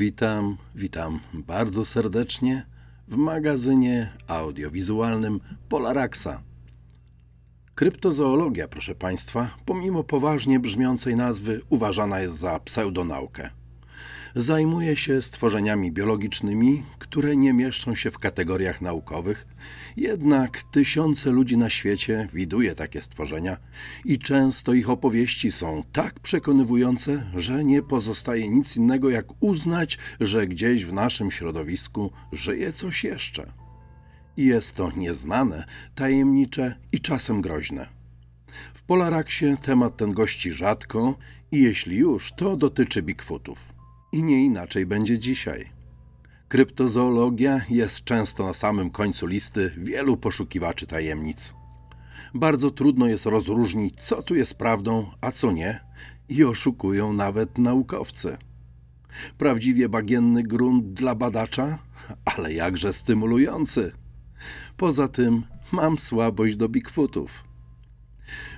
Witam, witam bardzo serdecznie w magazynie audiowizualnym Polaraxa. Kryptozoologia, proszę Państwa, pomimo poważnie brzmiącej nazwy, uważana jest za pseudonaukę zajmuje się stworzeniami biologicznymi, które nie mieszczą się w kategoriach naukowych, jednak tysiące ludzi na świecie widuje takie stworzenia i często ich opowieści są tak przekonywujące, że nie pozostaje nic innego jak uznać, że gdzieś w naszym środowisku żyje coś jeszcze. jest to nieznane, tajemnicze i czasem groźne. W Polaraksie temat ten gości rzadko i jeśli już, to dotyczy Bigfootów. I nie inaczej będzie dzisiaj. Kryptozoologia jest często na samym końcu listy wielu poszukiwaczy tajemnic. Bardzo trudno jest rozróżnić, co tu jest prawdą, a co nie, i oszukują nawet naukowcy. Prawdziwie bagienny grunt dla badacza, ale jakże stymulujący. Poza tym mam słabość do Bigfootów.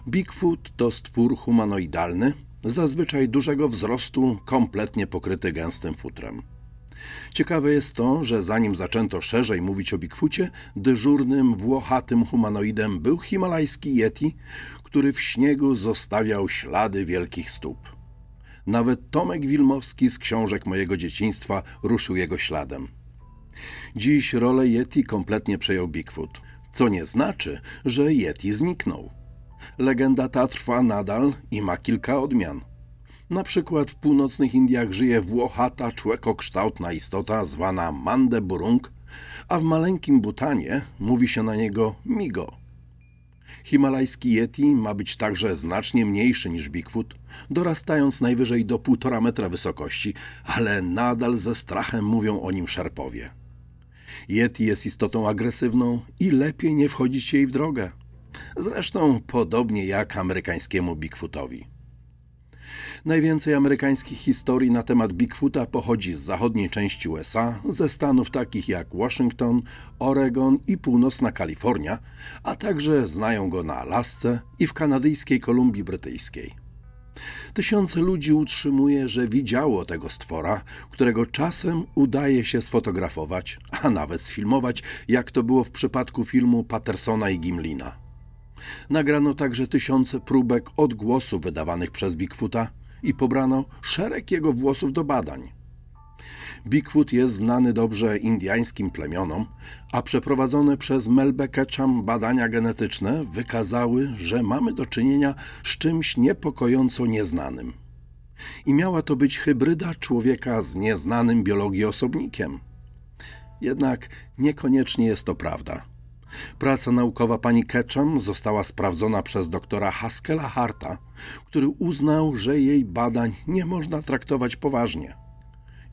Bigfoot to stwór humanoidalny, zazwyczaj dużego wzrostu, kompletnie pokryty gęstym futrem. Ciekawe jest to, że zanim zaczęto szerzej mówić o Bigfoocie, dyżurnym włochatym humanoidem był himalajski Yeti, który w śniegu zostawiał ślady wielkich stóp. Nawet Tomek Wilmowski z książek mojego dzieciństwa ruszył jego śladem. Dziś rolę Yeti kompletnie przejął Bigfoot, co nie znaczy, że Yeti zniknął legenda ta trwa nadal i ma kilka odmian. Na przykład w północnych Indiach żyje włochata, człekokształtna istota zwana mandeburung, a w maleńkim Butanie mówi się na niego migo. Himalajski Yeti ma być także znacznie mniejszy niż Bigfoot, dorastając najwyżej do 1,5 metra wysokości, ale nadal ze strachem mówią o nim szerpowie. Yeti jest istotą agresywną i lepiej nie wchodzić jej w drogę. Zresztą podobnie jak amerykańskiemu Bigfootowi. Najwięcej amerykańskich historii na temat Bigfoota pochodzi z zachodniej części USA, ze stanów takich jak Washington, Oregon i północna Kalifornia, a także znają go na Alasce i w kanadyjskiej Kolumbii Brytyjskiej. Tysiące ludzi utrzymuje, że widziało tego stwora, którego czasem udaje się sfotografować, a nawet sfilmować, jak to było w przypadku filmu Pattersona i Gimlina. Nagrano także tysiące próbek odgłosów wydawanych przez Bigfoota i pobrano szereg jego włosów do badań. Bigfoot jest znany dobrze indiańskim plemionom, a przeprowadzone przez Melbe Ketcham badania genetyczne wykazały, że mamy do czynienia z czymś niepokojąco nieznanym. I miała to być hybryda człowieka z nieznanym biologii osobnikiem. Jednak niekoniecznie jest to prawda. Praca naukowa pani Ketchum została sprawdzona przez doktora Haskella Harta, który uznał, że jej badań nie można traktować poważnie.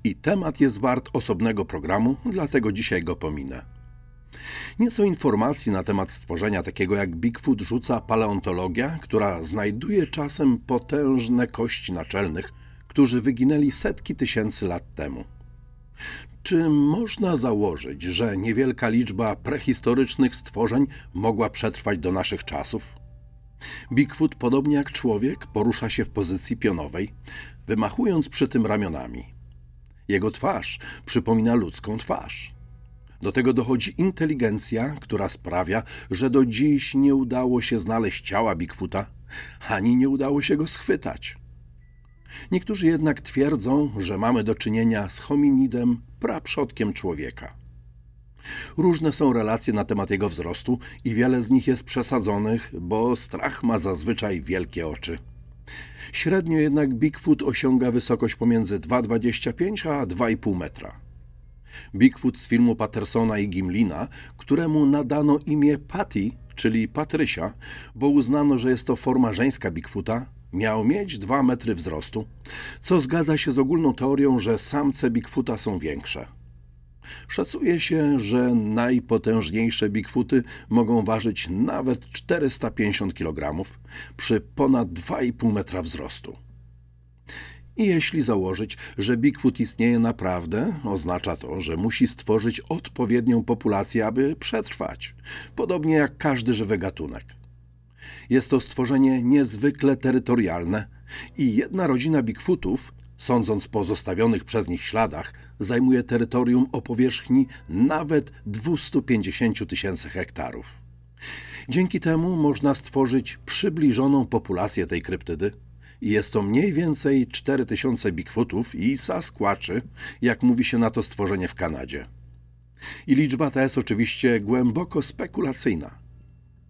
I temat jest wart osobnego programu, dlatego dzisiaj go pominę. Nieco informacji na temat stworzenia takiego jak Bigfoot rzuca paleontologia, która znajduje czasem potężne kości naczelnych, którzy wyginęli setki tysięcy lat temu. Czy można założyć, że niewielka liczba prehistorycznych stworzeń mogła przetrwać do naszych czasów? Bigfoot, podobnie jak człowiek, porusza się w pozycji pionowej, wymachując przy tym ramionami. Jego twarz przypomina ludzką twarz. Do tego dochodzi inteligencja, która sprawia, że do dziś nie udało się znaleźć ciała Bigfoota, ani nie udało się go schwytać. Niektórzy jednak twierdzą, że mamy do czynienia z hominidem, praprzodkiem człowieka. Różne są relacje na temat jego wzrostu i wiele z nich jest przesadzonych, bo strach ma zazwyczaj wielkie oczy. Średnio jednak Bigfoot osiąga wysokość pomiędzy 2,25 a 2,5 metra. Bigfoot z filmu Pattersona i Gimlina, któremu nadano imię Patty, czyli Patrysia, bo uznano, że jest to forma żeńska Bigfoota, Miał mieć 2 metry wzrostu, co zgadza się z ogólną teorią, że samce Bigfoota są większe. Szacuje się, że najpotężniejsze Bigfooty mogą ważyć nawet 450 kg przy ponad 2,5 metra wzrostu. I jeśli założyć, że Bigfoot istnieje naprawdę, oznacza to, że musi stworzyć odpowiednią populację, aby przetrwać, podobnie jak każdy żywy gatunek. Jest to stworzenie niezwykle terytorialne i jedna rodzina Bigfootów, sądząc po zostawionych przez nich śladach, zajmuje terytorium o powierzchni nawet 250 tysięcy hektarów. Dzięki temu można stworzyć przybliżoną populację tej kryptydy. Jest to mniej więcej 4000 Bigfootów i Sasquatchy, jak mówi się na to stworzenie w Kanadzie. I liczba ta jest oczywiście głęboko spekulacyjna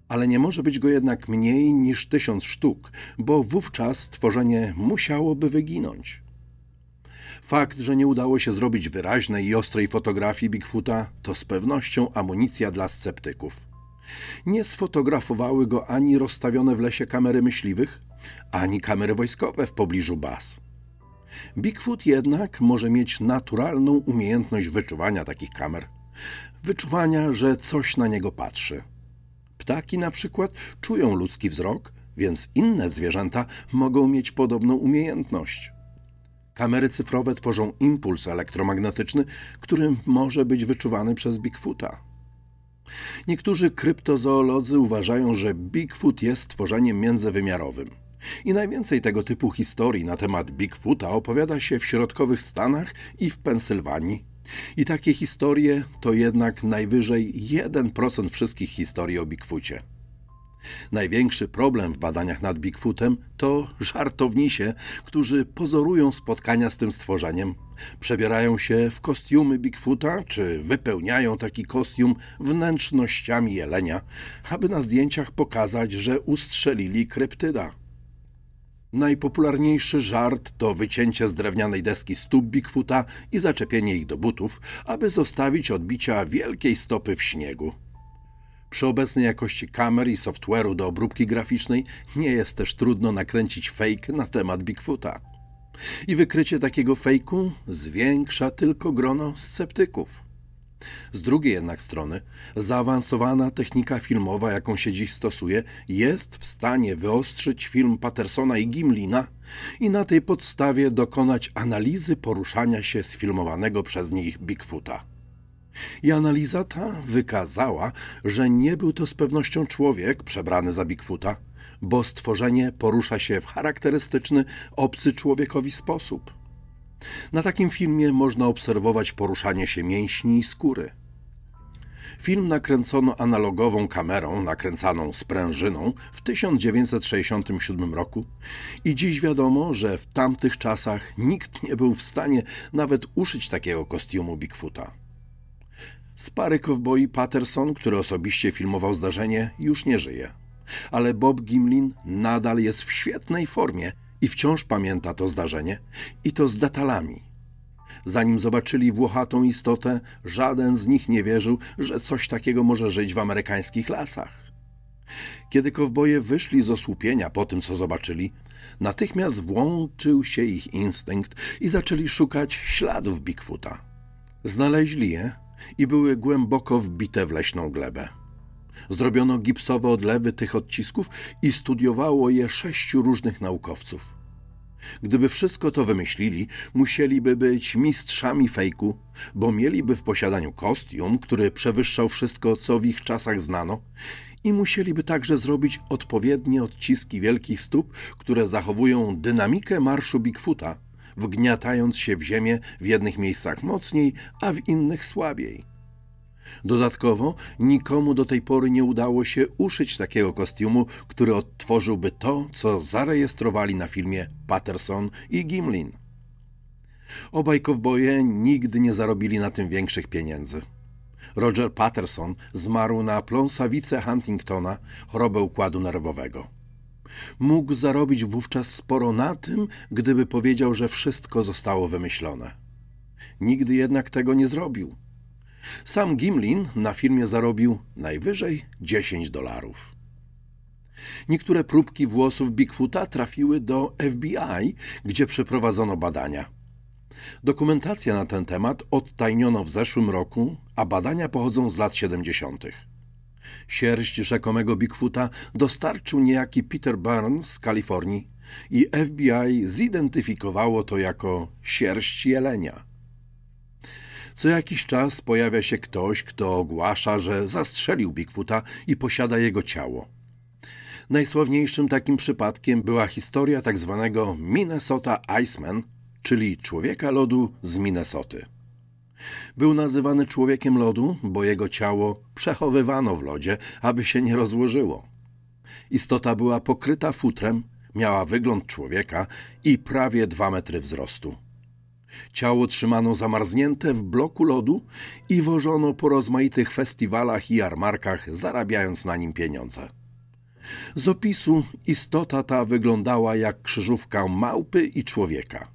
ale nie może być go jednak mniej niż tysiąc sztuk, bo wówczas tworzenie musiałoby wyginąć. Fakt, że nie udało się zrobić wyraźnej i ostrej fotografii Bigfoota, to z pewnością amunicja dla sceptyków. Nie sfotografowały go ani rozstawione w lesie kamery myśliwych, ani kamery wojskowe w pobliżu baz. Bigfoot jednak może mieć naturalną umiejętność wyczuwania takich kamer, wyczuwania, że coś na niego patrzy. Ptaki na przykład czują ludzki wzrok, więc inne zwierzęta mogą mieć podobną umiejętność. Kamery cyfrowe tworzą impuls elektromagnetyczny, który może być wyczuwany przez Bigfoota. Niektórzy kryptozoolodzy uważają, że Bigfoot jest tworzeniem międzywymiarowym. I najwięcej tego typu historii na temat Bigfoota opowiada się w środkowych Stanach i w Pensylwanii i takie historie to jednak najwyżej 1% wszystkich historii o Bigfoocie. Największy problem w badaniach nad Bigfootem to żartownisie, którzy pozorują spotkania z tym stworzeniem. Przebierają się w kostiumy Bigfoota, czy wypełniają taki kostium wnętrznościami jelenia, aby na zdjęciach pokazać, że ustrzelili kryptyda. Najpopularniejszy żart to wycięcie z drewnianej deski stóp Bigfoota i zaczepienie ich do butów, aby zostawić odbicia wielkiej stopy w śniegu. Przy obecnej jakości kamer i software'u do obróbki graficznej nie jest też trudno nakręcić fake na temat Bigfoota. I wykrycie takiego fejku zwiększa tylko grono sceptyków. Z drugiej jednak strony, zaawansowana technika filmowa, jaką się dziś stosuje, jest w stanie wyostrzyć film Pattersona i Gimlina i na tej podstawie dokonać analizy poruszania się sfilmowanego przez nich Bigfoota. I analiza ta wykazała, że nie był to z pewnością człowiek przebrany za Bigfoota, bo stworzenie porusza się w charakterystyczny, obcy człowiekowi sposób – na takim filmie można obserwować poruszanie się mięśni i skóry. Film nakręcono analogową kamerą nakręcaną sprężyną w 1967 roku i dziś wiadomo, że w tamtych czasach nikt nie był w stanie nawet uszyć takiego kostiumu Bigfoota. Z pary kowboi Patterson, który osobiście filmował zdarzenie, już nie żyje. Ale Bob Gimlin nadal jest w świetnej formie i wciąż pamięta to zdarzenie, i to z detalami. Zanim zobaczyli włochatą istotę, żaden z nich nie wierzył, że coś takiego może żyć w amerykańskich lasach. Kiedy kowboje wyszli z osłupienia po tym, co zobaczyli, natychmiast włączył się ich instynkt i zaczęli szukać śladów Bigfoota. Znaleźli je i były głęboko wbite w leśną glebę. Zrobiono gipsowe odlewy tych odcisków i studiowało je sześciu różnych naukowców. Gdyby wszystko to wymyślili, musieliby być mistrzami fejku, bo mieliby w posiadaniu kostium, który przewyższał wszystko, co w ich czasach znano, i musieliby także zrobić odpowiednie odciski wielkich stóp, które zachowują dynamikę marszu Bigfoota, wgniatając się w ziemię w jednych miejscach mocniej, a w innych słabiej. Dodatkowo nikomu do tej pory nie udało się uszyć takiego kostiumu, który odtworzyłby to, co zarejestrowali na filmie Patterson i Gimlin. Obaj kowboje nigdy nie zarobili na tym większych pieniędzy. Roger Patterson zmarł na pląsawice Huntingtona, chorobę układu nerwowego. Mógł zarobić wówczas sporo na tym, gdyby powiedział, że wszystko zostało wymyślone. Nigdy jednak tego nie zrobił. Sam Gimlin na firmie zarobił najwyżej 10 dolarów. Niektóre próbki włosów Bigfoota trafiły do FBI, gdzie przeprowadzono badania. Dokumentacja na ten temat odtajniono w zeszłym roku, a badania pochodzą z lat 70. Sierść rzekomego Bigfoota dostarczył niejaki Peter Burns z Kalifornii i FBI zidentyfikowało to jako sierść jelenia. Co jakiś czas pojawia się ktoś, kto ogłasza, że zastrzelił Bigfoota i posiada jego ciało. Najsławniejszym takim przypadkiem była historia tzw. Tak Minnesota Iceman, czyli człowieka lodu z Minnesoty. Był nazywany człowiekiem lodu, bo jego ciało przechowywano w lodzie, aby się nie rozłożyło. Istota była pokryta futrem, miała wygląd człowieka i prawie dwa metry wzrostu. Ciało trzymano zamarznięte w bloku lodu i wożono po rozmaitych festiwalach i jarmarkach, zarabiając na nim pieniądze. Z opisu istota ta wyglądała jak krzyżówka małpy i człowieka.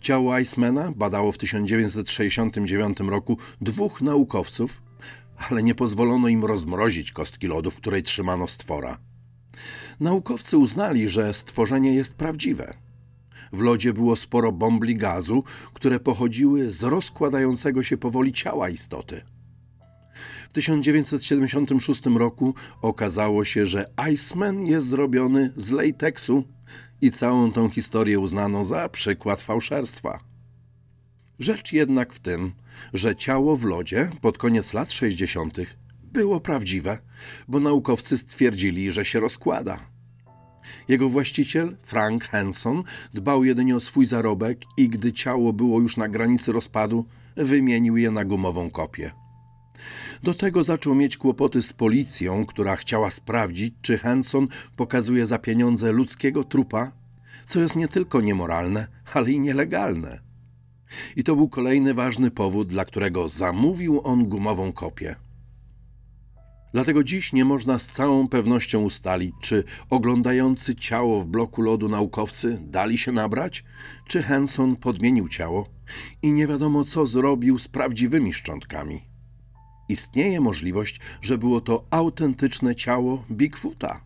Ciało Icemana badało w 1969 roku dwóch naukowców, ale nie pozwolono im rozmrozić kostki lodu, w której trzymano stwora. Naukowcy uznali, że stworzenie jest prawdziwe – w lodzie było sporo bąbli gazu, które pochodziły z rozkładającego się powoli ciała istoty. W 1976 roku okazało się, że Iceman jest zrobiony z lejteksu i całą tą historię uznano za przykład fałszerstwa. Rzecz jednak w tym, że ciało w lodzie pod koniec lat 60. było prawdziwe, bo naukowcy stwierdzili, że się rozkłada. Jego właściciel, Frank Hanson, dbał jedynie o swój zarobek i gdy ciało było już na granicy rozpadu, wymienił je na gumową kopię. Do tego zaczął mieć kłopoty z policją, która chciała sprawdzić, czy Hanson pokazuje za pieniądze ludzkiego trupa, co jest nie tylko niemoralne, ale i nielegalne. I to był kolejny ważny powód, dla którego zamówił on gumową kopię. Dlatego dziś nie można z całą pewnością ustalić, czy oglądający ciało w bloku lodu naukowcy dali się nabrać, czy Hanson podmienił ciało i nie wiadomo, co zrobił z prawdziwymi szczątkami. Istnieje możliwość, że było to autentyczne ciało Bigfoota.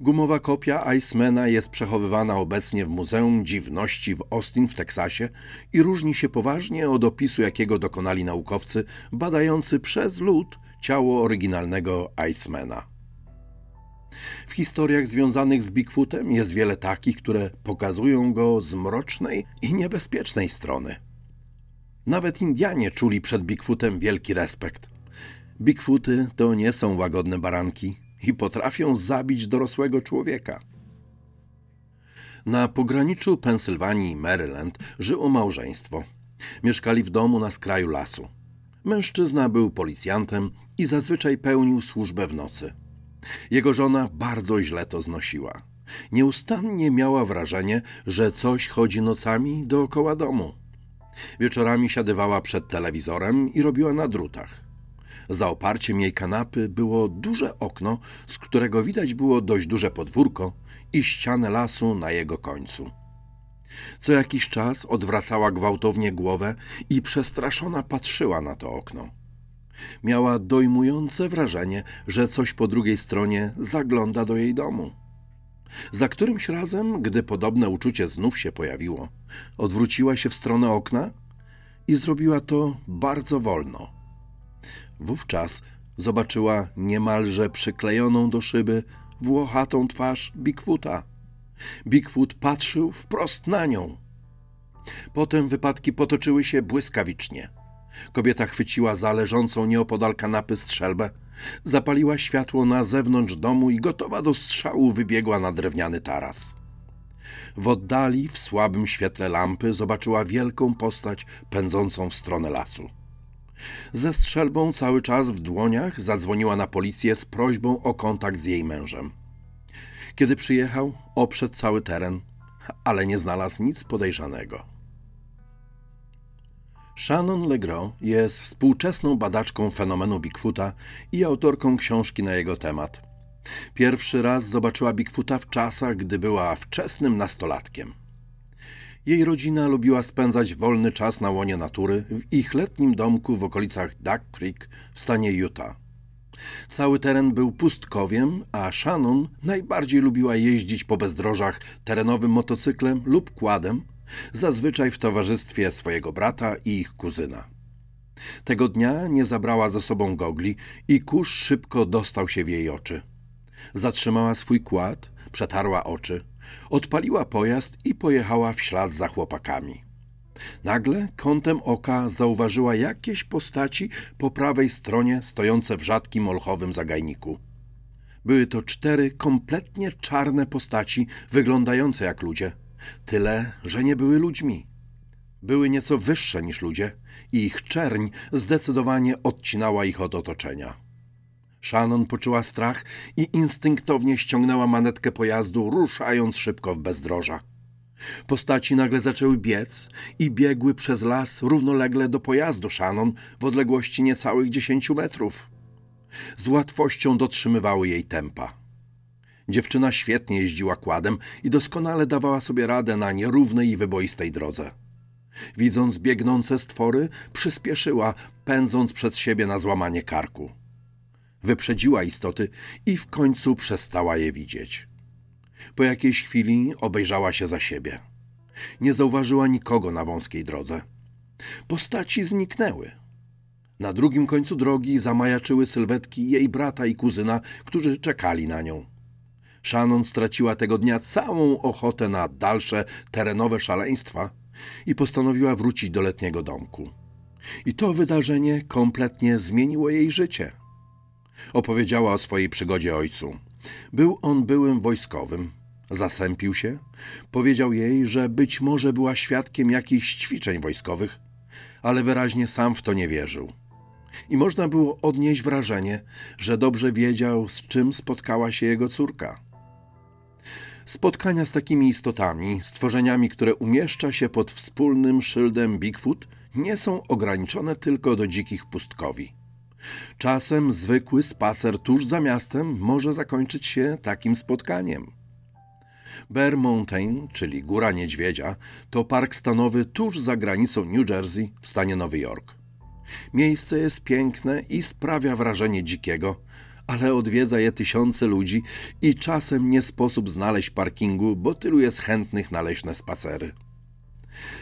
Gumowa kopia Icemana jest przechowywana obecnie w Muzeum Dziwności w Austin w Teksasie i różni się poważnie od opisu, jakiego dokonali naukowcy badający przez lód ciało oryginalnego Icemana. W historiach związanych z Bigfootem jest wiele takich, które pokazują go z mrocznej i niebezpiecznej strony. Nawet Indianie czuli przed Bigfootem wielki respekt. Bigfooty to nie są łagodne baranki i potrafią zabić dorosłego człowieka. Na pograniczu Pensylwanii i Maryland żyło małżeństwo. Mieszkali w domu na skraju lasu. Mężczyzna był policjantem i zazwyczaj pełnił służbę w nocy. Jego żona bardzo źle to znosiła. Nieustannie miała wrażenie, że coś chodzi nocami dookoła domu. Wieczorami siadywała przed telewizorem i robiła na drutach. Za oparciem jej kanapy było duże okno, z którego widać było dość duże podwórko i ścianę lasu na jego końcu. Co jakiś czas odwracała gwałtownie głowę i przestraszona patrzyła na to okno. Miała dojmujące wrażenie, że coś po drugiej stronie zagląda do jej domu. Za którymś razem, gdy podobne uczucie znów się pojawiło, odwróciła się w stronę okna i zrobiła to bardzo wolno. Wówczas zobaczyła niemalże przyklejoną do szyby włochatą twarz Bigfoota. Bigfoot patrzył wprost na nią. Potem wypadki potoczyły się błyskawicznie. Kobieta chwyciła za leżącą nieopodal kanapy strzelbę, zapaliła światło na zewnątrz domu i gotowa do strzału wybiegła na drewniany taras. W oddali, w słabym świetle lampy, zobaczyła wielką postać pędzącą w stronę lasu. Ze strzelbą cały czas w dłoniach zadzwoniła na policję z prośbą o kontakt z jej mężem. Kiedy przyjechał, obszedł cały teren, ale nie znalazł nic podejrzanego. Shannon Legro jest współczesną badaczką fenomenu Bigfoota i autorką książki na jego temat. Pierwszy raz zobaczyła Bigfoota w czasach, gdy była wczesnym nastolatkiem. Jej rodzina lubiła spędzać wolny czas na łonie natury w ich letnim domku w okolicach Duck Creek w stanie Utah. Cały teren był pustkowiem, a Shannon najbardziej lubiła jeździć po bezdrożach terenowym motocyklem lub kładem, zazwyczaj w towarzystwie swojego brata i ich kuzyna. Tego dnia nie zabrała ze sobą gogli i kurz szybko dostał się w jej oczy. Zatrzymała swój kład, przetarła oczy, odpaliła pojazd i pojechała w ślad za chłopakami. Nagle kątem oka zauważyła jakieś postaci po prawej stronie stojące w rzadkim olchowym zagajniku. Były to cztery kompletnie czarne postaci, wyglądające jak ludzie. Tyle, że nie były ludźmi. Były nieco wyższe niż ludzie i ich czerń zdecydowanie odcinała ich od otoczenia. Shannon poczuła strach i instynktownie ściągnęła manetkę pojazdu, ruszając szybko w bezdroża. Postaci nagle zaczęły biec i biegły przez las równolegle do pojazdu Shannon w odległości niecałych dziesięciu metrów. Z łatwością dotrzymywały jej tempa. Dziewczyna świetnie jeździła kładem i doskonale dawała sobie radę na nierównej i wyboistej drodze. Widząc biegnące stwory, przyspieszyła, pędząc przed siebie na złamanie karku. Wyprzedziła istoty i w końcu przestała je widzieć. Po jakiejś chwili obejrzała się za siebie. Nie zauważyła nikogo na wąskiej drodze. Postaci zniknęły. Na drugim końcu drogi zamajaczyły sylwetki jej brata i kuzyna, którzy czekali na nią. Shannon straciła tego dnia całą ochotę na dalsze terenowe szaleństwa i postanowiła wrócić do letniego domku. I to wydarzenie kompletnie zmieniło jej życie. Opowiedziała o swojej przygodzie ojcu. Był on byłym wojskowym. Zasępił się. Powiedział jej, że być może była świadkiem jakichś ćwiczeń wojskowych, ale wyraźnie sam w to nie wierzył. I można było odnieść wrażenie, że dobrze wiedział, z czym spotkała się jego córka. Spotkania z takimi istotami, stworzeniami, które umieszcza się pod wspólnym szyldem Bigfoot, nie są ograniczone tylko do dzikich pustkowi. Czasem zwykły spacer tuż za miastem może zakończyć się takim spotkaniem. Bear Mountain, czyli Góra Niedźwiedzia, to park stanowy tuż za granicą New Jersey w stanie Nowy Jork. Miejsce jest piękne i sprawia wrażenie dzikiego, ale odwiedza je tysiące ludzi i czasem nie sposób znaleźć parkingu, bo tylu jest chętnych na leśne spacery.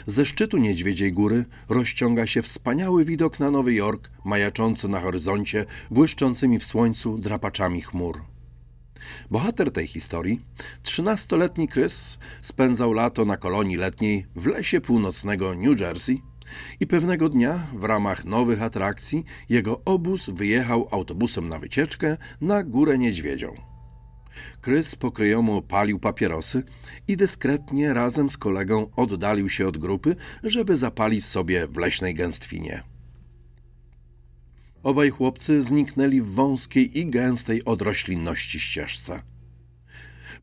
Ze szczytu Niedźwiedziej Góry rozciąga się wspaniały widok na Nowy Jork, majaczący na horyzoncie błyszczącymi w słońcu drapaczami chmur. Bohater tej historii, trzynastoletni Chris, spędzał lato na kolonii letniej w lesie północnego New Jersey i pewnego dnia w ramach nowych atrakcji jego obóz wyjechał autobusem na wycieczkę na Górę Niedźwiedzią. Krys pokryjomu palił papierosy i dyskretnie razem z kolegą oddalił się od grupy, żeby zapalić sobie w leśnej gęstwinie. Obaj chłopcy zniknęli w wąskiej i gęstej od roślinności ścieżce.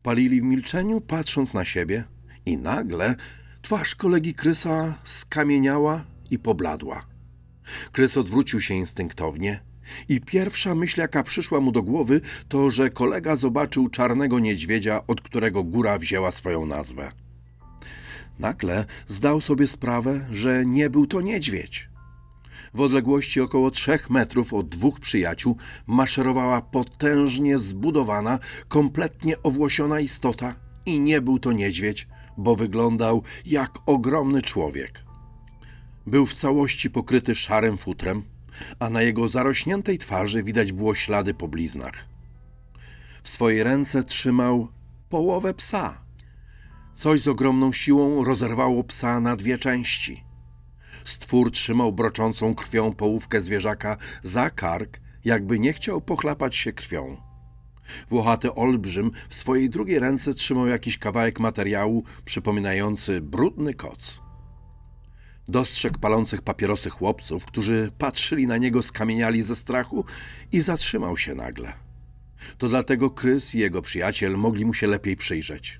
Palili w milczeniu, patrząc na siebie i nagle twarz kolegi Krysa skamieniała i pobladła. Krys odwrócił się instynktownie – i pierwsza myśl, jaka przyszła mu do głowy, to, że kolega zobaczył czarnego niedźwiedzia, od którego góra wzięła swoją nazwę. Nagle zdał sobie sprawę, że nie był to niedźwiedź. W odległości około trzech metrów od dwóch przyjaciół maszerowała potężnie zbudowana, kompletnie owłosiona istota i nie był to niedźwiedź, bo wyglądał jak ogromny człowiek. Był w całości pokryty szarym futrem, a na jego zarośniętej twarzy widać było ślady po bliznach. W swojej ręce trzymał połowę psa. Coś z ogromną siłą rozerwało psa na dwie części. Stwór trzymał broczącą krwią połówkę zwierzaka za kark, jakby nie chciał pochlapać się krwią. Włochaty olbrzym w swojej drugiej ręce trzymał jakiś kawałek materiału przypominający brudny koc. Dostrzegł palących papierosy chłopców, którzy patrzyli na niego skamieniali ze strachu i zatrzymał się nagle. To dlatego Krys i jego przyjaciel mogli mu się lepiej przyjrzeć.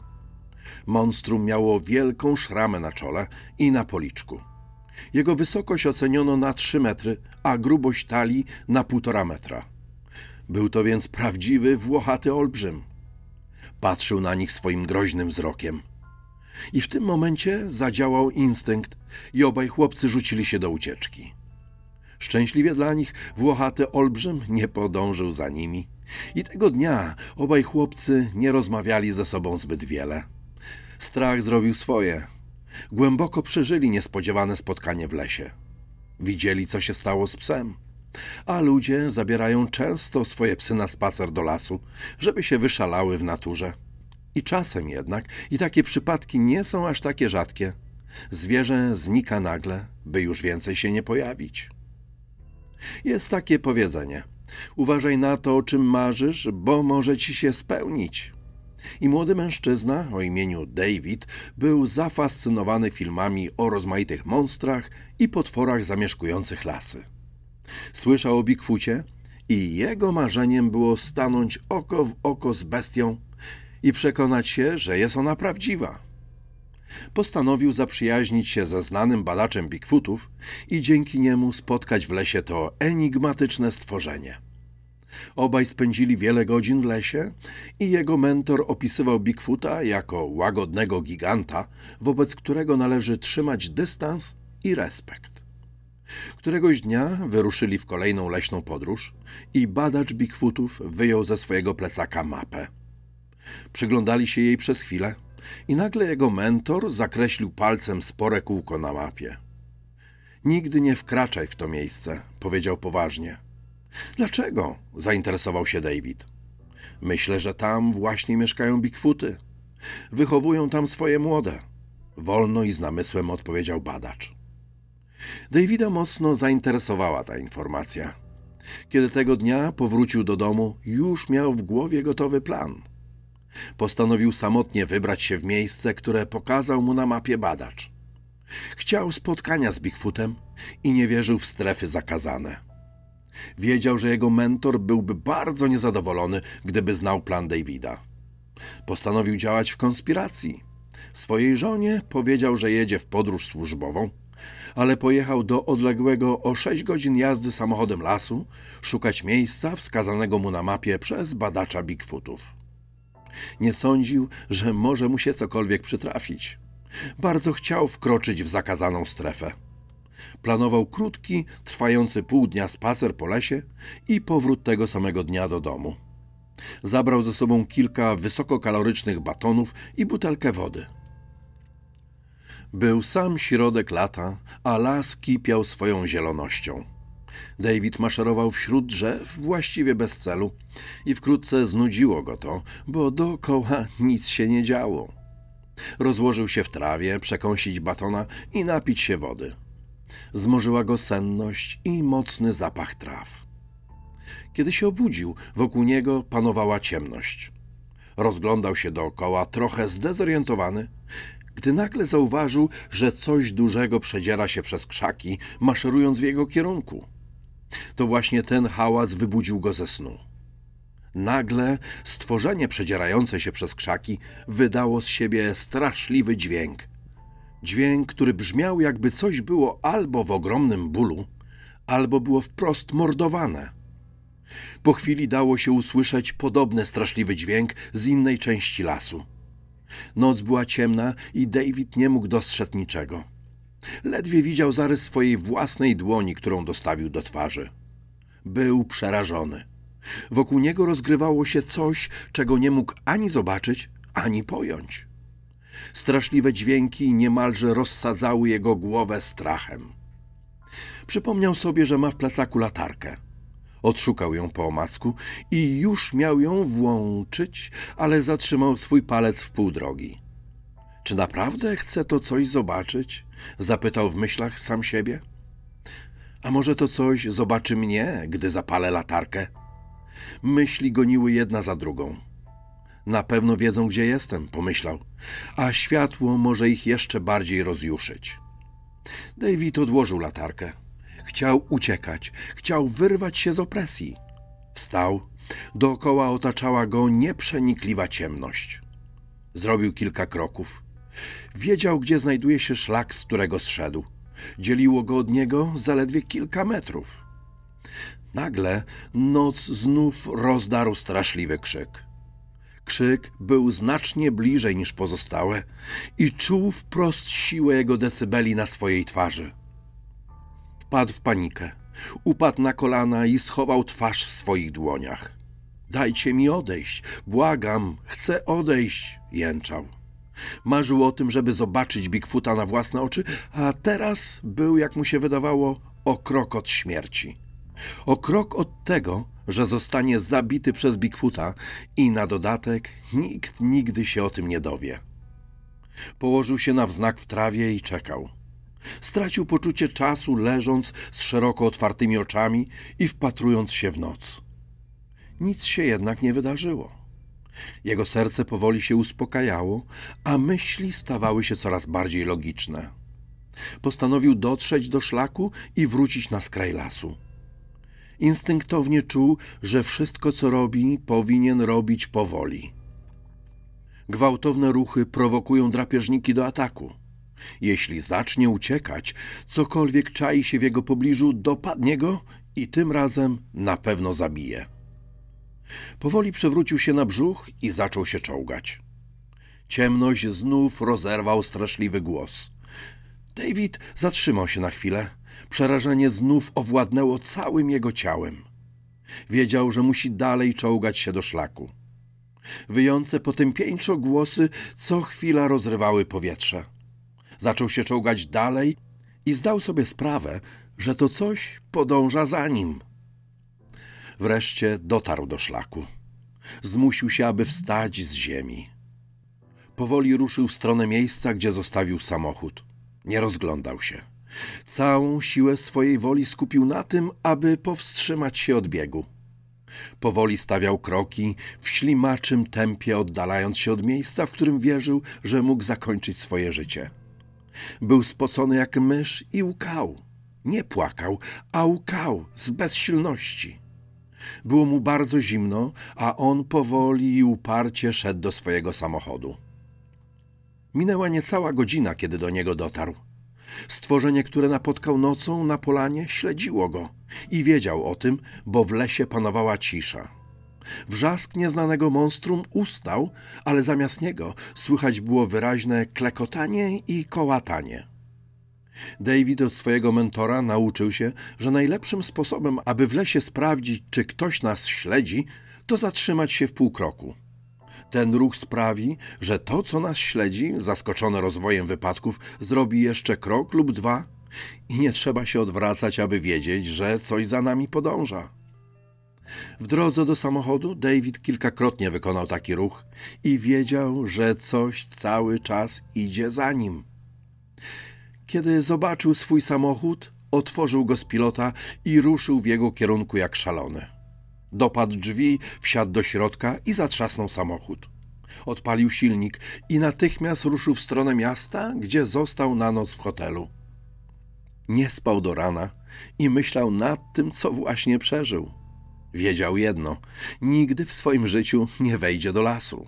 Monstrum miało wielką szramę na czole i na policzku. Jego wysokość oceniono na 3 metry, a grubość talii na 1,5 metra. Był to więc prawdziwy, włochaty olbrzym. Patrzył na nich swoim groźnym wzrokiem. I w tym momencie zadziałał instynkt i obaj chłopcy rzucili się do ucieczki. Szczęśliwie dla nich włochaty olbrzym nie podążył za nimi. I tego dnia obaj chłopcy nie rozmawiali ze sobą zbyt wiele. Strach zrobił swoje. Głęboko przeżyli niespodziewane spotkanie w lesie. Widzieli, co się stało z psem. A ludzie zabierają często swoje psy na spacer do lasu, żeby się wyszalały w naturze. I czasem jednak, i takie przypadki nie są aż takie rzadkie, zwierzę znika nagle, by już więcej się nie pojawić. Jest takie powiedzenie: Uważaj na to, o czym marzysz, bo może ci się spełnić. I młody mężczyzna o imieniu David był zafascynowany filmami o rozmaitych monstrach i potworach zamieszkujących lasy. Słyszał o Bigfoocie i jego marzeniem było stanąć oko w oko z bestią i przekonać się, że jest ona prawdziwa. Postanowił zaprzyjaźnić się ze znanym badaczem Bigfootów i dzięki niemu spotkać w lesie to enigmatyczne stworzenie. Obaj spędzili wiele godzin w lesie i jego mentor opisywał Bigfoota jako łagodnego giganta, wobec którego należy trzymać dystans i respekt. Któregoś dnia wyruszyli w kolejną leśną podróż i badacz Bigfootów wyjął ze swojego plecaka mapę. Przyglądali się jej przez chwilę i nagle jego mentor zakreślił palcem spore kółko na mapie. Nigdy nie wkraczaj w to miejsce, powiedział poważnie. Dlaczego? zainteresował się David. Myślę, że tam właśnie mieszkają Bigfooty. Wychowują tam swoje młode. Wolno i z namysłem odpowiedział badacz. Davida mocno zainteresowała ta informacja. Kiedy tego dnia powrócił do domu, już miał w głowie gotowy plan. Postanowił samotnie wybrać się w miejsce, które pokazał mu na mapie badacz. Chciał spotkania z Bigfootem i nie wierzył w strefy zakazane. Wiedział, że jego mentor byłby bardzo niezadowolony, gdyby znał plan Davida. Postanowił działać w konspiracji. Swojej żonie powiedział, że jedzie w podróż służbową, ale pojechał do odległego o 6 godzin jazdy samochodem lasu szukać miejsca wskazanego mu na mapie przez badacza Bigfootów. Nie sądził, że może mu się cokolwiek przytrafić. Bardzo chciał wkroczyć w zakazaną strefę. Planował krótki, trwający pół dnia spacer po lesie i powrót tego samego dnia do domu. Zabrał ze sobą kilka wysokokalorycznych batonów i butelkę wody. Był sam środek lata, a las kipiał swoją zielonością. David maszerował wśród drzew właściwie bez celu i wkrótce znudziło go to, bo dookoła nic się nie działo. Rozłożył się w trawie, przekąsić batona i napić się wody. Zmożyła go senność i mocny zapach traw. Kiedy się obudził, wokół niego panowała ciemność. Rozglądał się dookoła, trochę zdezorientowany, gdy nagle zauważył, że coś dużego przedziera się przez krzaki, maszerując w jego kierunku. To właśnie ten hałas wybudził go ze snu. Nagle stworzenie przedzierające się przez krzaki wydało z siebie straszliwy dźwięk. Dźwięk, który brzmiał jakby coś było albo w ogromnym bólu, albo było wprost mordowane. Po chwili dało się usłyszeć podobny straszliwy dźwięk z innej części lasu. Noc była ciemna i David nie mógł dostrzec niczego. Ledwie widział zarys swojej własnej dłoni, którą dostawił do twarzy. Był przerażony. Wokół niego rozgrywało się coś, czego nie mógł ani zobaczyć, ani pojąć. Straszliwe dźwięki niemalże rozsadzały jego głowę strachem. Przypomniał sobie, że ma w plecaku latarkę. Odszukał ją po omacku i już miał ją włączyć, ale zatrzymał swój palec w pół drogi. Czy naprawdę chce to coś zobaczyć? Zapytał w myślach sam siebie. A może to coś zobaczy mnie, gdy zapalę latarkę? Myśli goniły jedna za drugą. Na pewno wiedzą, gdzie jestem, pomyślał, a światło może ich jeszcze bardziej rozjuszyć. David odłożył latarkę. Chciał uciekać, chciał wyrwać się z opresji. Wstał. Dookoła otaczała go nieprzenikliwa ciemność. Zrobił kilka kroków. Wiedział, gdzie znajduje się szlak, z którego zszedł. Dzieliło go od niego zaledwie kilka metrów. Nagle noc znów rozdarł straszliwy krzyk. Krzyk był znacznie bliżej niż pozostałe i czuł wprost siłę jego decybeli na swojej twarzy. Wpadł w panikę, upadł na kolana i schował twarz w swoich dłoniach. Dajcie mi odejść, błagam, chcę odejść, jęczał. Marzył o tym, żeby zobaczyć Bigfoota na własne oczy, a teraz był, jak mu się wydawało, o krok od śmierci. O krok od tego, że zostanie zabity przez Bigfoota i na dodatek nikt nigdy się o tym nie dowie. Położył się na wznak w trawie i czekał. Stracił poczucie czasu, leżąc z szeroko otwartymi oczami i wpatrując się w noc. Nic się jednak nie wydarzyło. Jego serce powoli się uspokajało, a myśli stawały się coraz bardziej logiczne. Postanowił dotrzeć do szlaku i wrócić na skraj lasu. Instynktownie czuł, że wszystko, co robi, powinien robić powoli. Gwałtowne ruchy prowokują drapieżniki do ataku. Jeśli zacznie uciekać, cokolwiek czai się w jego pobliżu, dopadnie go i tym razem na pewno zabije. Powoli przewrócił się na brzuch i zaczął się czołgać. Ciemność znów rozerwał straszliwy głos. David zatrzymał się na chwilę. Przerażenie znów owładnęło całym jego ciałem. Wiedział, że musi dalej czołgać się do szlaku. Wyjące potępieńczo głosy co chwila rozrywały powietrze. Zaczął się czołgać dalej i zdał sobie sprawę, że to coś podąża za nim. Wreszcie dotarł do szlaku. Zmusił się, aby wstać z ziemi. Powoli ruszył w stronę miejsca, gdzie zostawił samochód. Nie rozglądał się. Całą siłę swojej woli skupił na tym, aby powstrzymać się od biegu. Powoli stawiał kroki, w ślimaczym tempie oddalając się od miejsca, w którym wierzył, że mógł zakończyć swoje życie. Był spocony jak mysz i łkał. Nie płakał, a łkał z bezsilności. Było mu bardzo zimno, a on powoli i uparcie szedł do swojego samochodu. Minęła niecała godzina, kiedy do niego dotarł. Stworzenie, które napotkał nocą na polanie, śledziło go i wiedział o tym, bo w lesie panowała cisza. Wrzask nieznanego monstrum ustał, ale zamiast niego słychać było wyraźne klekotanie i kołatanie. David od swojego mentora nauczył się, że najlepszym sposobem, aby w lesie sprawdzić, czy ktoś nas śledzi, to zatrzymać się w pół kroku. Ten ruch sprawi, że to, co nas śledzi, zaskoczone rozwojem wypadków, zrobi jeszcze krok lub dwa i nie trzeba się odwracać, aby wiedzieć, że coś za nami podąża. W drodze do samochodu David kilkakrotnie wykonał taki ruch i wiedział, że coś cały czas idzie za nim. Kiedy zobaczył swój samochód, otworzył go z pilota i ruszył w jego kierunku jak szalony. Dopadł drzwi, wsiadł do środka i zatrzasnął samochód. Odpalił silnik i natychmiast ruszył w stronę miasta, gdzie został na noc w hotelu. Nie spał do rana i myślał nad tym, co właśnie przeżył. Wiedział jedno: nigdy w swoim życiu nie wejdzie do lasu.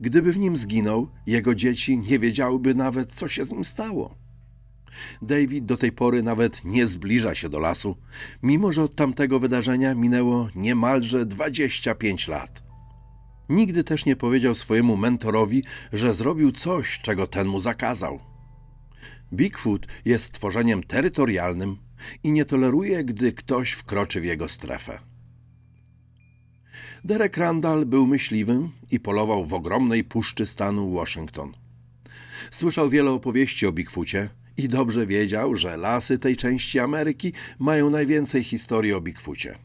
Gdyby w nim zginął, jego dzieci nie wiedziałyby nawet, co się z nim stało. David do tej pory nawet nie zbliża się do lasu, mimo że od tamtego wydarzenia minęło niemalże 25 lat. Nigdy też nie powiedział swojemu mentorowi, że zrobił coś, czego ten mu zakazał. Bigfoot jest stworzeniem terytorialnym i nie toleruje, gdy ktoś wkroczy w jego strefę. Derek Randall był myśliwym i polował w ogromnej puszczy stanu Washington. Słyszał wiele opowieści o Bigfoocie i dobrze wiedział, że lasy tej części Ameryki mają najwięcej historii o Bigfoocie.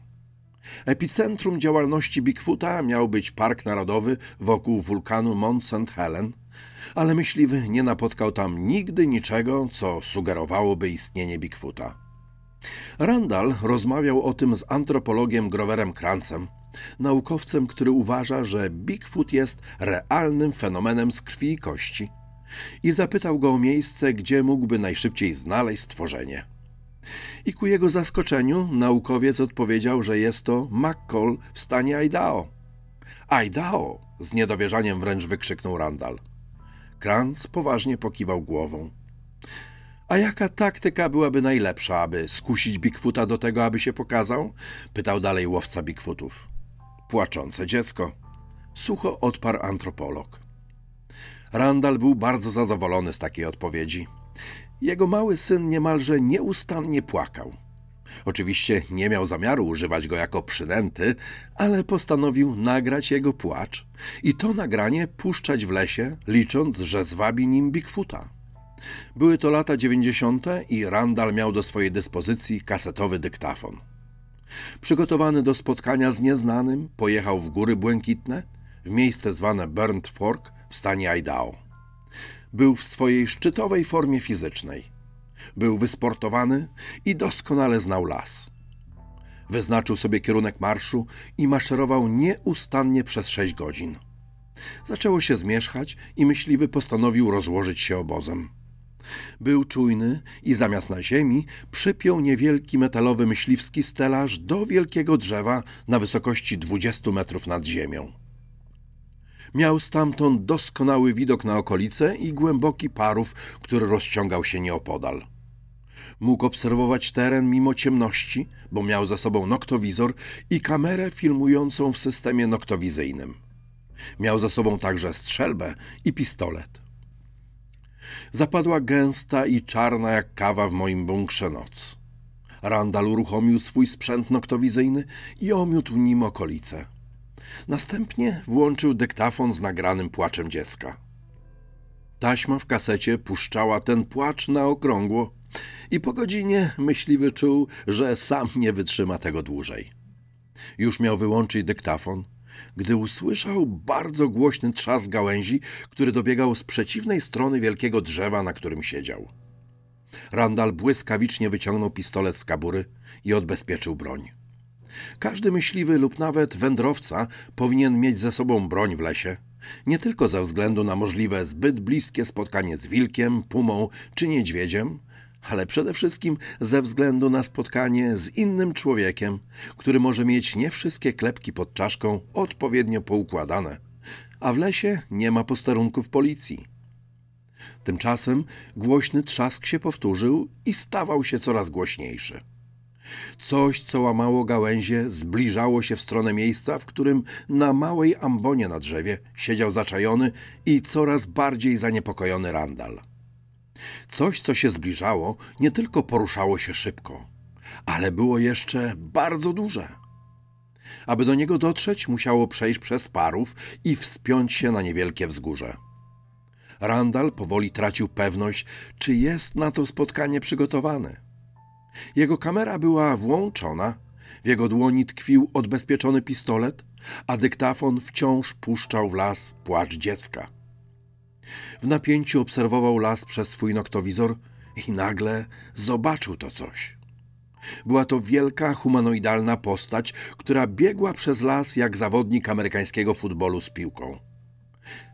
Epicentrum działalności Bigfoota miał być Park Narodowy wokół wulkanu Mount St. Helen, ale myśliwy nie napotkał tam nigdy niczego, co sugerowałoby istnienie Bigfoota. Randall rozmawiał o tym z antropologiem Groverem Krancem, naukowcem, który uważa, że Bigfoot jest realnym fenomenem z krwi i kości – i zapytał go o miejsce, gdzie mógłby najszybciej znaleźć stworzenie. I ku jego zaskoczeniu naukowiec odpowiedział, że jest to McCall w stanie Idaho. Idaho! z niedowierzaniem wręcz wykrzyknął Randall. Kranz poważnie pokiwał głową. A jaka taktyka byłaby najlepsza, aby skusić Bigfoota do tego, aby się pokazał? Pytał dalej łowca Bigfootów. Płaczące dziecko. Sucho odparł antropolog. Randall był bardzo zadowolony z takiej odpowiedzi. Jego mały syn niemalże nieustannie płakał. Oczywiście nie miał zamiaru używać go jako przynęty, ale postanowił nagrać jego płacz i to nagranie puszczać w lesie, licząc, że zwabi nim Bigfoota. Były to lata dziewięćdziesiąte i Randall miał do swojej dyspozycji kasetowy dyktafon. Przygotowany do spotkania z nieznanym, pojechał w góry błękitne, w miejsce zwane Burnt Fork, w stanie Idaho. Był w swojej szczytowej formie fizycznej. Był wysportowany i doskonale znał las. Wyznaczył sobie kierunek marszu i maszerował nieustannie przez sześć godzin. Zaczęło się zmierzchać i myśliwy postanowił rozłożyć się obozem. Był czujny i zamiast na ziemi przypiął niewielki metalowy myśliwski stelaż do wielkiego drzewa na wysokości 20 metrów nad ziemią. Miał stamtąd doskonały widok na okolice i głęboki parów, który rozciągał się nieopodal. Mógł obserwować teren mimo ciemności, bo miał za sobą noktowizor i kamerę filmującą w systemie noktowizyjnym. Miał za sobą także strzelbę i pistolet. Zapadła gęsta i czarna jak kawa w moim bunkrze noc. Randall uruchomił swój sprzęt noktowizyjny i omiótł nim okolice. Następnie włączył dyktafon z nagranym płaczem dziecka. Taśma w kasecie puszczała ten płacz na okrągło i po godzinie myśliwy czuł, że sam nie wytrzyma tego dłużej. Już miał wyłączyć dyktafon, gdy usłyszał bardzo głośny trzask gałęzi, który dobiegał z przeciwnej strony wielkiego drzewa, na którym siedział. Randall błyskawicznie wyciągnął pistolet z kabury i odbezpieczył broń. Każdy myśliwy lub nawet wędrowca powinien mieć ze sobą broń w lesie. Nie tylko ze względu na możliwe zbyt bliskie spotkanie z wilkiem, pumą czy niedźwiedziem, ale przede wszystkim ze względu na spotkanie z innym człowiekiem, który może mieć nie wszystkie klepki pod czaszką odpowiednio poukładane, a w lesie nie ma posterunków policji. Tymczasem głośny trzask się powtórzył i stawał się coraz głośniejszy. Coś, co łamało gałęzie, zbliżało się w stronę miejsca, w którym na małej ambonie na drzewie siedział zaczajony i coraz bardziej zaniepokojony Randall. Coś, co się zbliżało, nie tylko poruszało się szybko, ale było jeszcze bardzo duże. Aby do niego dotrzeć, musiało przejść przez parów i wspiąć się na niewielkie wzgórze. Randall powoli tracił pewność, czy jest na to spotkanie przygotowany. Jego kamera była włączona, w jego dłoni tkwił odbezpieczony pistolet, a dyktafon wciąż puszczał w las płacz dziecka. W napięciu obserwował las przez swój noktowizor i nagle zobaczył to coś. Była to wielka, humanoidalna postać, która biegła przez las jak zawodnik amerykańskiego futbolu z piłką.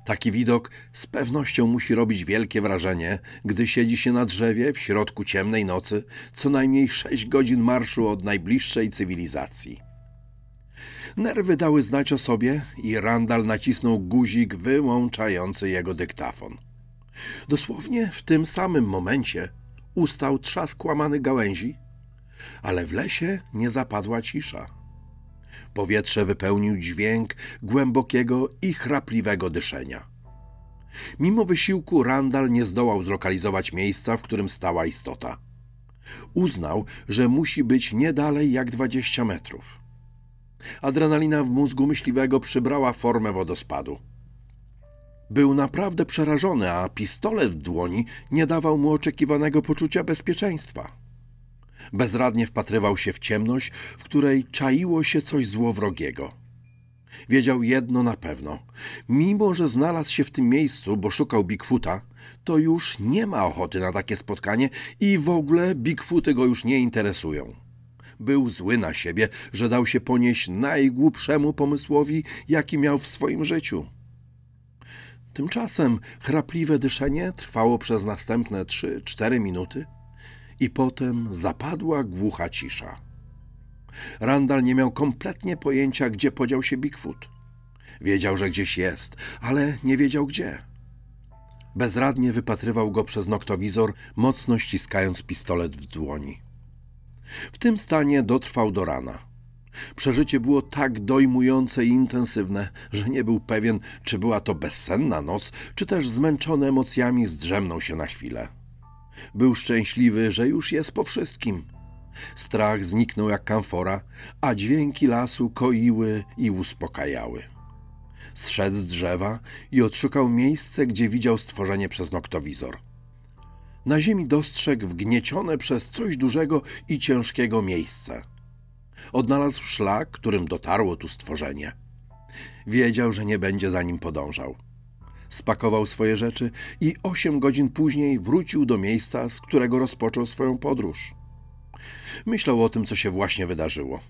Taki widok z pewnością musi robić wielkie wrażenie, gdy siedzi się na drzewie w środku ciemnej nocy, co najmniej sześć godzin marszu od najbliższej cywilizacji. Nerwy dały znać o sobie i Randall nacisnął guzik wyłączający jego dyktafon. Dosłownie w tym samym momencie ustał trzask łamanych gałęzi, ale w lesie nie zapadła cisza. Powietrze wypełnił dźwięk głębokiego i chrapliwego dyszenia. Mimo wysiłku Randall nie zdołał zlokalizować miejsca, w którym stała istota. Uznał, że musi być nie dalej jak 20 metrów. Adrenalina w mózgu myśliwego przybrała formę wodospadu. Był naprawdę przerażony, a pistolet w dłoni nie dawał mu oczekiwanego poczucia bezpieczeństwa. Bezradnie wpatrywał się w ciemność, w której czaiło się coś złowrogiego. Wiedział jedno na pewno. Mimo, że znalazł się w tym miejscu, bo szukał Bigfoota, to już nie ma ochoty na takie spotkanie i w ogóle Bigfooty go już nie interesują. Był zły na siebie, że dał się ponieść najgłupszemu pomysłowi, jaki miał w swoim życiu. Tymczasem chrapliwe dyszenie trwało przez następne 3-4 minuty. I potem zapadła głucha cisza. Randall nie miał kompletnie pojęcia, gdzie podział się Bigfoot. Wiedział, że gdzieś jest, ale nie wiedział gdzie. Bezradnie wypatrywał go przez noktowizor, mocno ściskając pistolet w dłoni. W tym stanie dotrwał do rana. Przeżycie było tak dojmujące i intensywne, że nie był pewien, czy była to bezsenna noc, czy też zmęczony emocjami zdrzemnął się na chwilę. Był szczęśliwy, że już jest po wszystkim. Strach zniknął jak kamfora, a dźwięki lasu koiły i uspokajały. Zszedł z drzewa i odszukał miejsce, gdzie widział stworzenie przez noktowizor. Na ziemi dostrzegł wgniecione przez coś dużego i ciężkiego miejsce. Odnalazł szlak, którym dotarło tu stworzenie. Wiedział, że nie będzie za nim podążał spakował swoje rzeczy i osiem godzin później wrócił do miejsca, z którego rozpoczął swoją podróż. Myślał o tym, co się właśnie wydarzyło.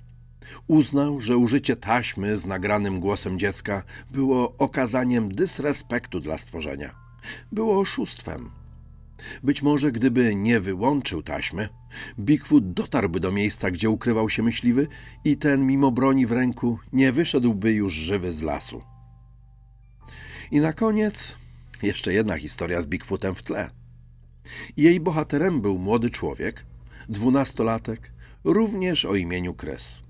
Uznał, że użycie taśmy z nagranym głosem dziecka było okazaniem dysrespektu dla stworzenia. Było oszustwem. Być może gdyby nie wyłączył taśmy, Bigfoot dotarłby do miejsca, gdzie ukrywał się myśliwy i ten mimo broni w ręku nie wyszedłby już żywy z lasu. I na koniec jeszcze jedna historia z Bigfootem w tle. Jej bohaterem był młody człowiek, dwunastolatek, również o imieniu Kres.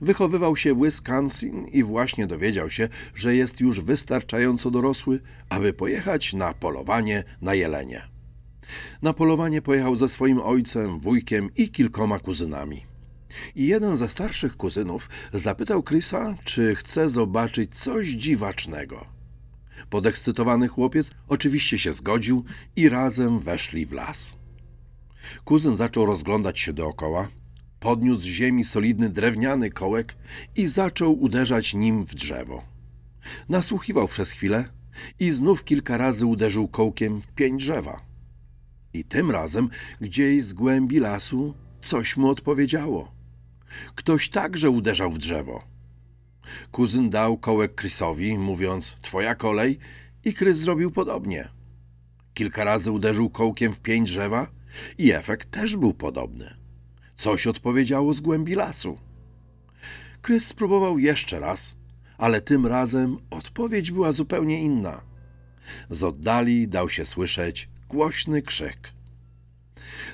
Wychowywał się w Wisconsin i właśnie dowiedział się, że jest już wystarczająco dorosły, aby pojechać na polowanie na jelenie. Na polowanie pojechał ze swoim ojcem, wujkiem i kilkoma kuzynami. I jeden ze starszych kuzynów zapytał Krisa, czy chce zobaczyć coś dziwacznego. Podekscytowany chłopiec oczywiście się zgodził i razem weszli w las. Kuzyn zaczął rozglądać się dookoła, podniósł z ziemi solidny drewniany kołek i zaczął uderzać nim w drzewo. Nasłuchiwał przez chwilę i znów kilka razy uderzył kołkiem w pień drzewa. I tym razem gdzieś z głębi lasu coś mu odpowiedziało. Ktoś także uderzał w drzewo. Kuzyn dał kołek Chrisowi, mówiąc twoja kolej i Chris zrobił podobnie. Kilka razy uderzył kołkiem w pień drzewa i efekt też był podobny. Coś odpowiedziało z głębi lasu. Chris spróbował jeszcze raz, ale tym razem odpowiedź była zupełnie inna. Z oddali dał się słyszeć głośny krzyk.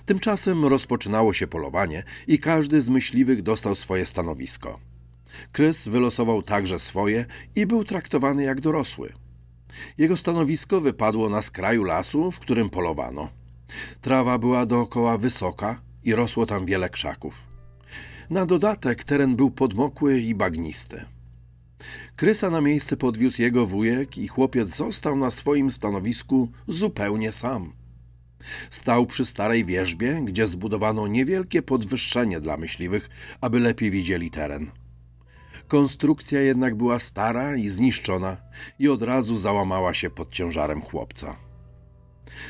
Tymczasem rozpoczynało się polowanie i każdy z myśliwych dostał swoje stanowisko. Chris wylosował także swoje i był traktowany jak dorosły. Jego stanowisko wypadło na skraju lasu, w którym polowano. Trawa była dookoła wysoka i rosło tam wiele krzaków. Na dodatek teren był podmokły i bagnisty. Krysa na miejsce podwiózł jego wujek i chłopiec został na swoim stanowisku zupełnie sam. Stał przy starej wierzbie, gdzie zbudowano niewielkie podwyższenie dla myśliwych, aby lepiej widzieli teren. Konstrukcja jednak była stara i zniszczona i od razu załamała się pod ciężarem chłopca.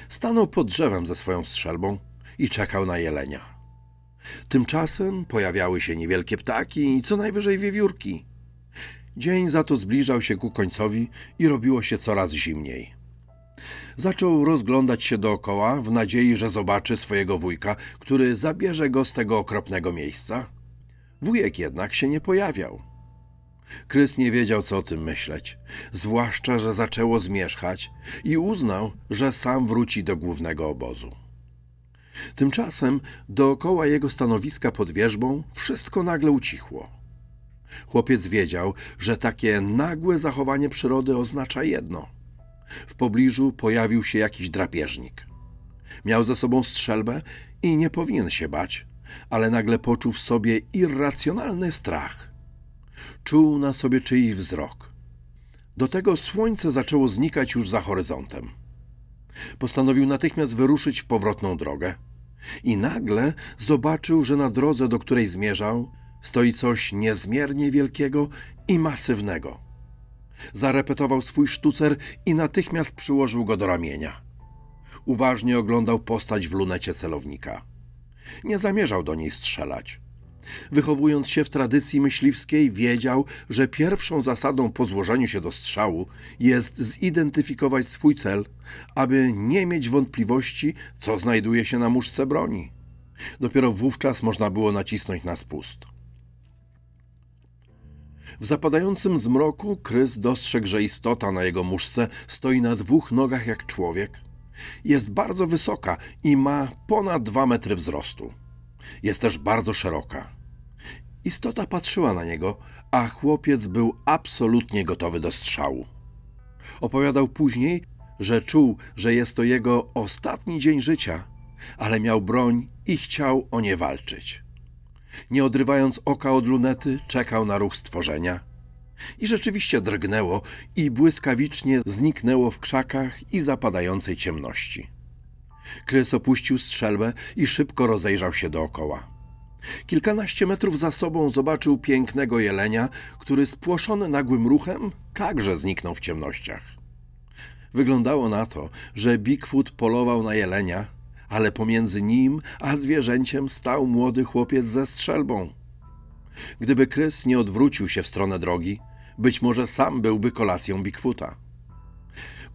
Stanął pod drzewem ze swoją strzelbą i czekał na jelenia. Tymczasem pojawiały się niewielkie ptaki i co najwyżej wiewiórki. Dzień za to zbliżał się ku końcowi i robiło się coraz zimniej. Zaczął rozglądać się dookoła w nadziei, że zobaczy swojego wujka, który zabierze go z tego okropnego miejsca. Wujek jednak się nie pojawiał. Krys nie wiedział, co o tym myśleć, zwłaszcza, że zaczęło zmierzchać i uznał, że sam wróci do głównego obozu. Tymczasem dookoła jego stanowiska pod wierzbą wszystko nagle ucichło. Chłopiec wiedział, że takie nagłe zachowanie przyrody oznacza jedno. W pobliżu pojawił się jakiś drapieżnik. Miał ze sobą strzelbę i nie powinien się bać, ale nagle poczuł w sobie irracjonalny strach – Czuł na sobie czyjś wzrok. Do tego słońce zaczęło znikać już za horyzontem. Postanowił natychmiast wyruszyć w powrotną drogę. I nagle zobaczył, że na drodze, do której zmierzał, stoi coś niezmiernie wielkiego i masywnego. Zarepetował swój sztucer i natychmiast przyłożył go do ramienia. Uważnie oglądał postać w lunecie celownika. Nie zamierzał do niej strzelać. Wychowując się w tradycji myśliwskiej, wiedział, że pierwszą zasadą po złożeniu się do strzału jest zidentyfikować swój cel, aby nie mieć wątpliwości, co znajduje się na muszce broni. Dopiero wówczas można było nacisnąć na spust. W zapadającym zmroku Krys dostrzegł, że istota na jego muszce stoi na dwóch nogach jak człowiek. Jest bardzo wysoka i ma ponad dwa metry wzrostu. Jest też bardzo szeroka. Istota patrzyła na niego, a chłopiec był absolutnie gotowy do strzału. Opowiadał później, że czuł, że jest to jego ostatni dzień życia, ale miał broń i chciał o nie walczyć. Nie odrywając oka od lunety, czekał na ruch stworzenia. I rzeczywiście drgnęło i błyskawicznie zniknęło w krzakach i zapadającej ciemności. Krys opuścił strzelbę i szybko rozejrzał się dookoła. Kilkanaście metrów za sobą zobaczył pięknego jelenia, który spłoszony nagłym ruchem także zniknął w ciemnościach. Wyglądało na to, że Bigfoot polował na jelenia, ale pomiędzy nim a zwierzęciem stał młody chłopiec ze strzelbą. Gdyby Krys nie odwrócił się w stronę drogi, być może sam byłby kolacją Bigfoota.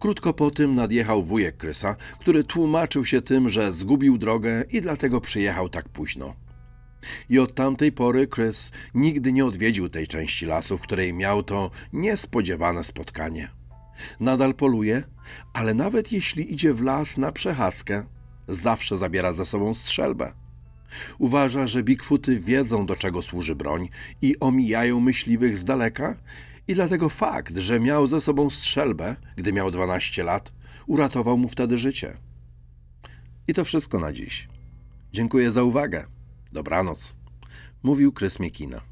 Krótko po tym nadjechał wujek Krysa, który tłumaczył się tym, że zgubił drogę i dlatego przyjechał tak późno. I od tamtej pory Krys nigdy nie odwiedził tej części lasu, w której miał to niespodziewane spotkanie. Nadal poluje, ale nawet jeśli idzie w las na przechadzkę, zawsze zabiera ze sobą strzelbę. Uważa, że Bigfooty wiedzą, do czego służy broń i omijają myśliwych z daleka, i dlatego fakt, że miał ze sobą strzelbę, gdy miał 12 lat, uratował mu wtedy życie. I to wszystko na dziś. Dziękuję za uwagę. Dobranoc. Mówił Krys Miekina.